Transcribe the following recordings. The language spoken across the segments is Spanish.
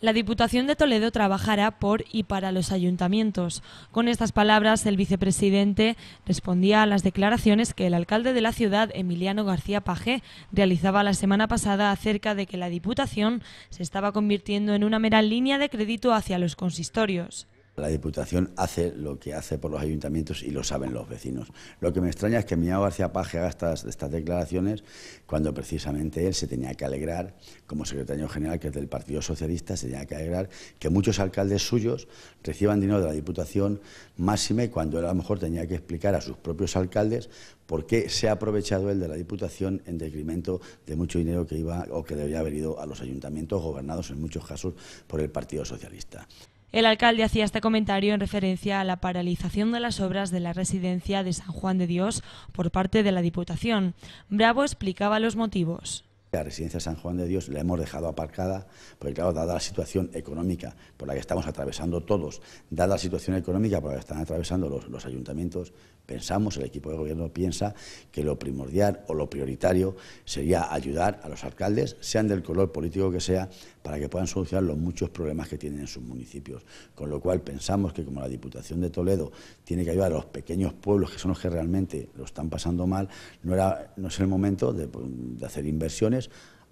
La Diputación de Toledo trabajará por y para los ayuntamientos. Con estas palabras, el vicepresidente respondía a las declaraciones que el alcalde de la ciudad, Emiliano García Paje, realizaba la semana pasada acerca de que la Diputación se estaba convirtiendo en una mera línea de crédito hacia los consistorios. La Diputación hace lo que hace por los ayuntamientos y lo saben los vecinos. Lo que me extraña es que Miao García Paje haga estas, declaraciones cuando precisamente él se tenía que alegrar, como secretario general que es del Partido Socialista, se tenía que alegrar que muchos alcaldes suyos reciban dinero de la Diputación máxime cuando él a lo mejor tenía que explicar a sus propios alcaldes por qué se ha aprovechado él de la Diputación en detrimento de mucho dinero que iba o que debía haber ido a los ayuntamientos gobernados en muchos casos por el Partido Socialista. El alcalde hacía este comentario en referencia a la paralización de las obras de la residencia de San Juan de Dios por parte de la Diputación. Bravo explicaba los motivos. La residencia San Juan de Dios la hemos dejado aparcada, porque claro, dada la situación económica por la que estamos atravesando todos, dada la situación económica por la que están atravesando los, los ayuntamientos, pensamos, el equipo de gobierno piensa que lo primordial o lo prioritario sería ayudar a los alcaldes, sean del color político que sea, para que puedan solucionar los muchos problemas que tienen en sus municipios. Con lo cual pensamos que como la Diputación de Toledo tiene que ayudar a los pequeños pueblos, que son los que realmente lo están pasando mal, no, era, no es el momento de hacer inversiones,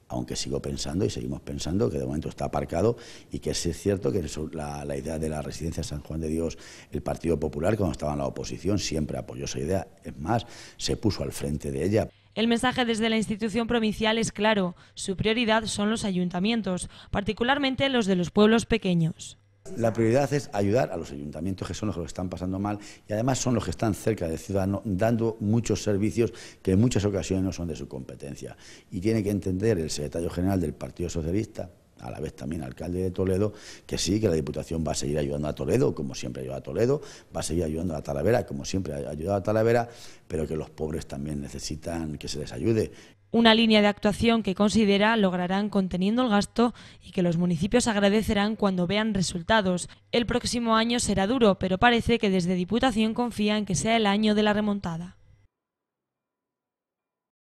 aunque sigo pensando y seguimos pensando que de momento está aparcado y que es cierto que la, idea de la residencia San Juan de Dios, el Partido Popular, cuando estaba en la oposición, siempre apoyó esa idea, es más, se puso al frente de ella. El mensaje desde la institución provincial es claro, su prioridad son los ayuntamientos, particularmente los de los pueblos pequeños. La prioridad es ayudar a los ayuntamientos que son los que lo están pasando mal y además son los que están cerca del ciudadano dando muchos servicios que en muchas ocasiones no son de su competencia. Y tiene que entender el secretario general del Partido Socialista, a la vez también alcalde de Toledo, que sí, que la Diputación va a seguir ayudando a Toledo, como siempre ayuda a Toledo, va a seguir ayudando a Talavera, como siempre ha ayudado a Talavera, pero que los pobres también necesitan que se les ayude una línea de actuación que considera lograrán conteniendo el gasto y que los municipios agradecerán cuando vean resultados. El próximo año será duro, pero parece que desde Diputación confían que sea el año de la remontada.